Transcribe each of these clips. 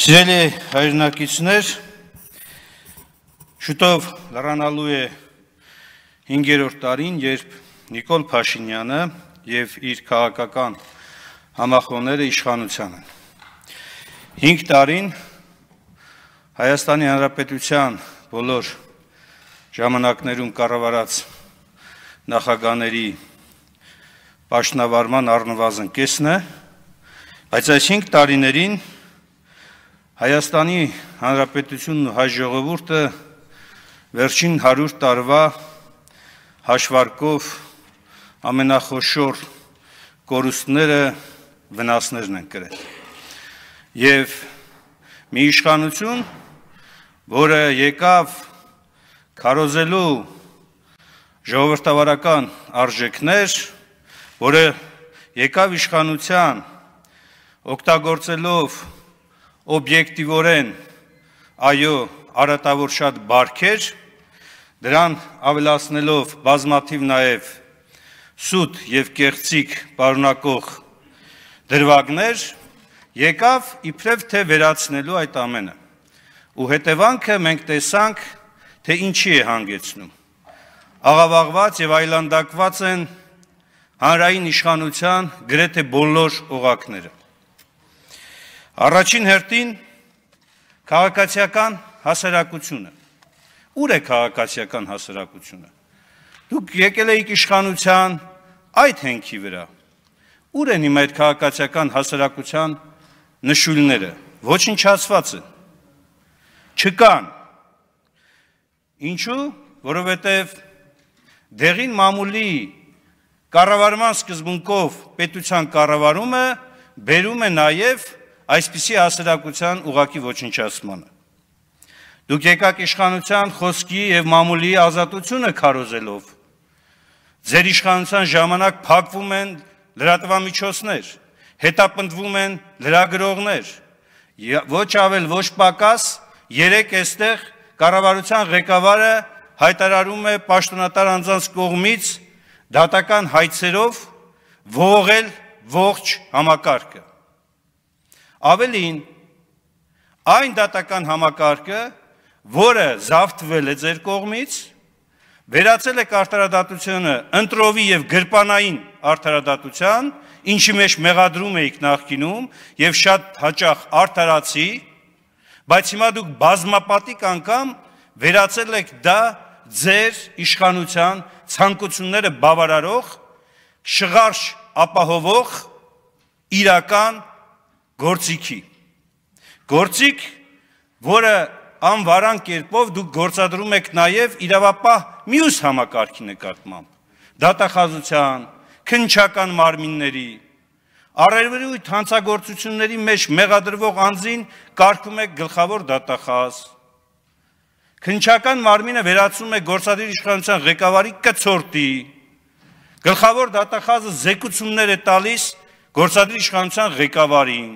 Սիրելի հայրենակիցներ, շուտով լրանալու է 5-րդ տարին, երբ Նիկոլ Փաշինյանը եւ իր քաղաքական համախոհները իշխանության են։ 5 տարին Հայաստանի Հանրապետության բոլոր ժամանակներում կառավարած նախագաների պաշտնավարման առնվազն կեսն է, բայց այս 5 տարիներին Հայաստանի Հանրապետությունն ու հայ ժողովուրդը վերջին 100 տարվա հաշվարկով ամենախոշոր կորուստները վնասներն են կրել։ Եվ մի իշխանություն, որը եկավ քարոզելու ժողովրդավարական արժեքներ, որը եկավ իշխանության օգտագործելով օբյեկտիվորեն այո արատավոր շատ բարքեր դրան ավելացնելով բազմաթիվ նաև սուտ եւ կեղծիկ բառնակող դրվագներ եկավ իբրև թե վերացնելու այդ ամենը ու հետևանքը մենք տեսանք թե ինչի է հանգեցնում աղավաղված եւ այլանդակված են հանրային իշխանության գրեթե բոլոր օղակները Առաջին հերթին քաղաքացիական հասարակությունը։ Ուր է քաղաքացիական հասարակությունը։ Դուք եկել եք իշխանության այդ հենքի վրա։ Ուր են հիմա այդ քաղաքացիական հասարակության նշույլները։ Ոչնչացված են։ Չկան։ Ինչու՞, որովհետև դեղին մամուլի կառավարման սկզբունքով պետության կառավարումը բերում է նաև այսպիսի հասարակության ուղակի ոչնչացմանը։ Դուք եկաք իշխանության խոսքի եւ մամուլի ազատությունը քարոզելով։ Ձեր իշխանության ժամանակ փակվում են լրատվամիջոցներ, հետապնդվում են լրագրողներ։ Ոչ ավել, ոչ պակաս, երեք այստեղ կառավարության ղեկավարը հայտարարում է պաշտոնատար անձանց կողմից դատական հայցերով ողել ողջ համակարգը։ Ավելին, այն դատական համակարգը, որը զավթվել է ձեր կողմից, վերացել է արդարադատությունը ընտրովի եւ գրպանային արդարադատության, ինչի մեջ մեղադրում էիք նախկինում եւ շատ հաճախ արդարացի, բայց հիմա դուք բազմապատիկ անգամ վերացել եք դա ձեր իշխանության ցանկությունները բավարարող, շղարշ ապահովող իրական գործիքի։ Գործիք, որը անվարան կերպով դուք գործադրում եք նաև իրավապահ մյուս համակարգի նկատմամբ, դատախազության, քնչական մարմինների, առերվրույթ հանցագործությունների մեջ մեղադրվող անձին կարգում եք գլխավոր դատախազ։ Քնչական մարմինը վերացում է գործադիր իշխանության ղեկավարի կծորտի։ Գլխավոր դատախազը զեկուցումներ է տալիս գործադիր իշխանության ղեկավարին։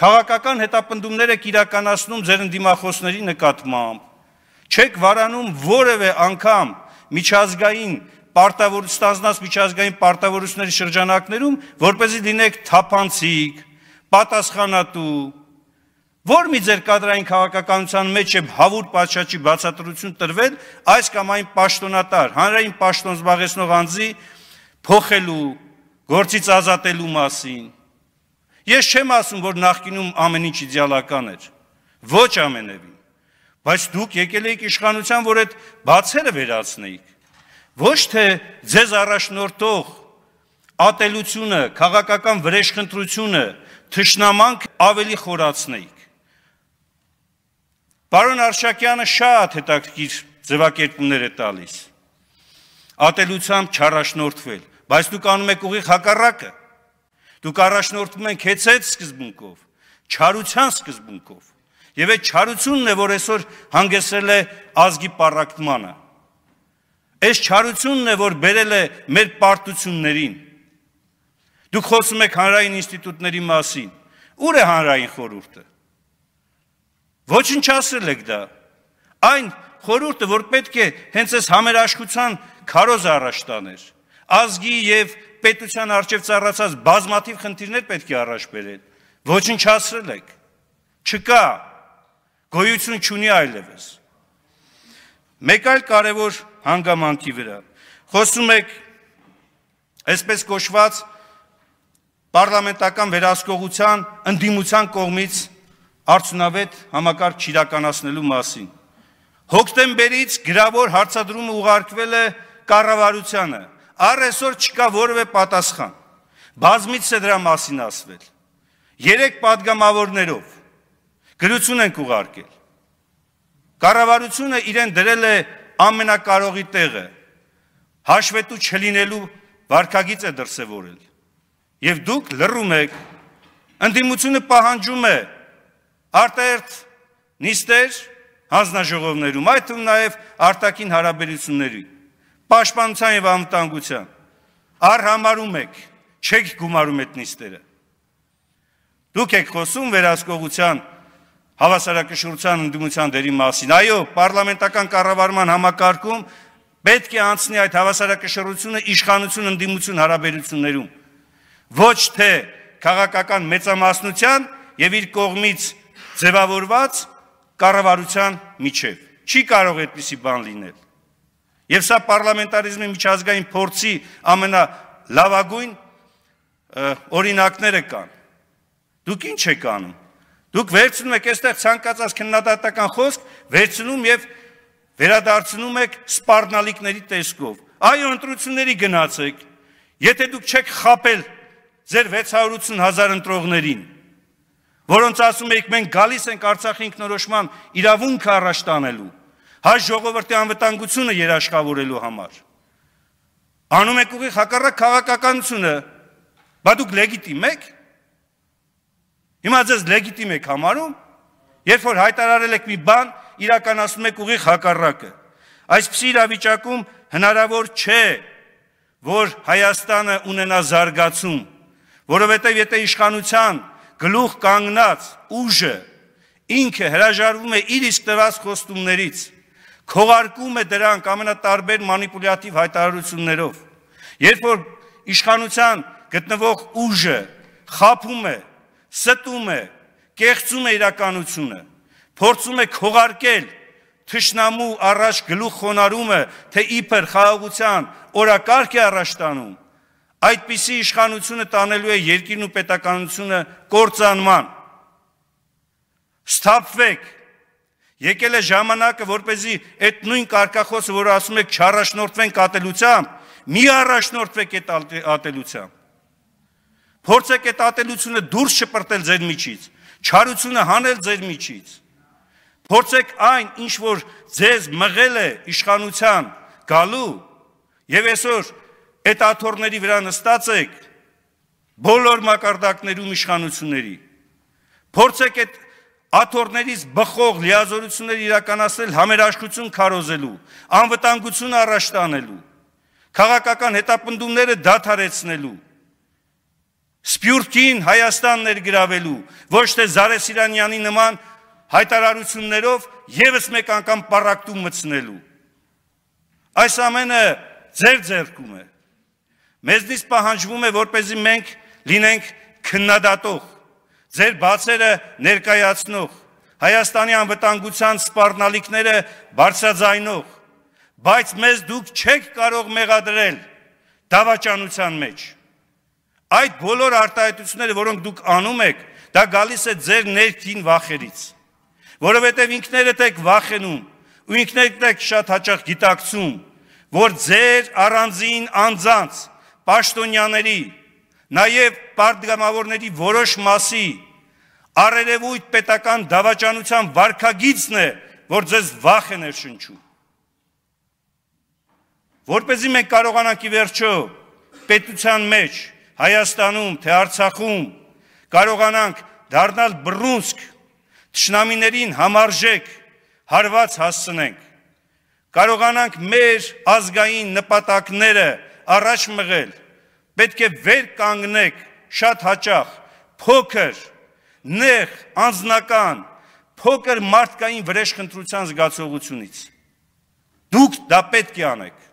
Քաղաքական հետապնդումներ եք իրականացնում ձեր ընդդիմախոսների նկատմամբ։ Չեք վարանում որևէ անգամ միջազգային պարտավոր ստանձնած միջազգային պարտավորությունների շրջանակներում, որ เป զի լինեք թափանցիկ, պատասխանատու, Որ մի ձեր կադրային քաղաքականության մեջ է հավուր պատշաճի բացատրություն տրվել այս կամ այն պաշտոնատար, հանրային պաշտոն զբաղեցնող անձի փոխելու, գործից ազատելու մասին։ Ես չեմ ասում, որ նախկինում ամեն ինչ իդեալական էր։ Ոչ ամենևին։ Բայց դուք եկել եք իշխանության, որ այդ բացերը վերացնեիք։ Ոչ թե ձեզ առաջնորդող ատելությունը, քաղաքական վրեժխնդրությունը, թշնամանք ավելի խորացնեիք։ Պարոն Արշակյանը շատ հետաքրքիր ձևակերպումներ է տալիս։ Ատելությամբ չարաշնորթվել, բայց դուք անում եք ուղիղ հակառակը։ Դուք առաջնորդվում եք հեծեծ սկզբունքով, չարության սկզբունքով։ Եվ այդ չարությունն է, որ այսօր հանգեցրել է ազգի պարակտմանը։ Այս չարությունն է, որ բերել է մեր պարտություններին։ Դուք խոսում եք հանրային ինստիտուտների մասին։ Ուր է հանրային խորհուրդը։ Ոչինչ ասել եք դա։ Այն խորհուրդը, որ պետք է հենց այս համերաշխության քարոզ առաջ տաներ ազգի եւ պետության արժեվ ծառացած բազմաթիվ խնդիրներ պետք է առաջ բերեն։ Ոչնչացրել եք։ Չկա։ Գոյություն չունի այլևս։ Մեկ այլ կարևոր հանգամանքի վրա։ Խոսում եք այսպես կոչված պարլամենտական վերահսկողության ընդդիմության կողմից արդյունավետ համակարգ իրականացնելու մասին։ Հոկտեմբերից գրավոր հարցադրումը ուղարկվել է կառավարությանը առ այսօր չկա որևէ պատասխան։ Բազմից է դրա մասին ասվել։ Երեք падգամավորներով գրություն են ուղարկել։ Կառավարությունը իրեն դրել է ամենակարողի տեղը։ Հաշվետու չլինելու վարկագից է դրսևորել։ Եվ դուք լռում եք։ Ընդդիմությունը պահանջում է արտերտ նիստեր հանձնաժողովներում, այդ թվում նաև արտաքին հարաբերությունների պաշտպանության եւ անվտանգության արհամարում եք, չեք գումարում այդ նիստերը։ Դուք եք խոսում վերահսկողության հավասարակշռության ընդդիմության դերի մասին։ Այո, parlamentական կառավարման համակարգում պետք է անցնի այդ հավասարակշռությունը իշխանություն ընդդիմություն հարաբերություններում։ Ոչ թե քաղաքական մեծամասնության եւ իր կողմից ձևավորված կառավարության միջև։ Չի կարող այդպիսի բան լինել։ Եվ սա պարլամենտարիզմի միջազգային փորձի ամենալավագույն օրինակները կան։ Դուք ինչ եք անում։ Դուք վերցնում եք այստեղ ցանկացած քննադատական խոսք, վերցնում եւ վերադարձնում եք սպառնալիքների տեսքով։ Այո, ընտրությունների գնացեք։ Եթե դուք չեք խապել ձեր 680.000 ընտրողներին, որոնց ասում եք մենք գալիս ենք Արցախի ինքնորոշման իրավունքը առաջ տանելու, հայ ժողովրդի անվտանգությունը երաշխավորելու համար։ Անում եք ուղիղ հակառակ քաղաքականությունը։ Բա դուք լեգիտիմ եք։ Հիմա ձեզ լեգիտիմ եք համարում, երբ որ հայտարարել եք մի բան, իրականացնում եք ուղիղ հակառակը։ Այսպիսի իրավիճակում հնարավոր չէ, որ Հայաստանը ունենա զարգացում, որովհետև եթե իշխանության գլուխ կանգնած ուժը ինքը հրաժարվում է իր իսկ տված խոստումներից, քողարկում է դրանք ամենատարբեր մանիպուլյատիվ հայտարարություններով։ Երբ որ իշխանության գտնվող ուժը խափում է, ստում է, կեղծում է իրականությունը, փորձում է քողարկել թշնամու առաջ գլուխ խոնարումը, թե իբր խաղաղության օրակարգ է առաջ տանում, այդպիսի իշխանությունը տանելու է երկիրն ու պետականությունը կործանման։ Ստապվեք Եկել է ժամանակը, որպեսզի այդ նույն կարկախոսը, որ ասում եք չառաջնորդվենք ատելությամբ, մի առաջնորդվեք այդ ատելությամբ։ Փորձեք այդ ատելությունը դուրս շպրտել ձեր միջից, չարությունը հանել ձեր միջից։ Փորձեք այն, ինչ որ ձեզ մղել է իշխանության գալու, եւ այսօր այդ աթորների վրա նստած եք բոլոր մակարդակներում իշխանությունների։ Փորձեք այդ աթորներից բխող լիազորություններ իրականացնել համերաշխություն քարոզելու, անվտանգություն առաջ տանելու, քաղաքական հետապնդումները դադարեցնելու, Սպյուրքին Հայաստան ներգրավելու, ոչ թե Զարեսիրանյանի նման հայտարարություններով եւս մեկ անգամ պարակտում մցնելու։ Այս ամենը ձեր ձեռքում է։ Մեզնից պահանջվում է, որ เป զի մենք լինենք քննադատող ձեր բացերը ներկայացնող, Հայաստանի անվտանգության սպառնալիքները բարձրաձայնող, բայց մեզ դուք չեք կարող մեղադրել դավաճանության մեջ։ Այդ բոլոր արտահայտությունները, որոնք դուք անում եք, դա գալիս է ձեր ներքին վախերից, որովհետև ինքներդ եք վախենում, ու ինքներդ եք շատ հաճախ գիտակցում, որ ձեր առանձին անձանց, պաշտոնյաների, Նաև պարտգամավորների որոշ մասի արերևույթ պետական դավաճանության վարկագիծն է, որ ձեզ վախ է ներշնչում։ Որպեսզի մենք կարողանանք ի վերջո պետության մեջ, Հայաստանում, թե Արցախում կարողանանք դառնալ բռունցք, ճշնամիներին համարժեք հարված հասցնենք։ Կարողանանք մեր ազգային նպատակները առաջ մղել պետք է վեր կանգնեք շատ հաճախ փոքր, նեղ, անձնական, փոքր մարդկային վրեժխնդրության զգացողությունից։ Դուք դա պետք է անեք։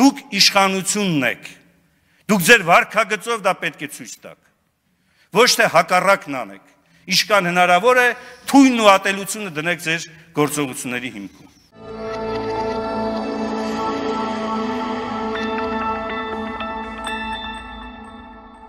Դուք իշխանությունն եք։ Դուք ձեր վարքագծով դա պետք է ցույց տաք։ Ոչ թե հակառակն անեք։ Իշքան հնարավոր է թույնն ու ատելությունը դնեք ձեր գործողությունների հիմքում։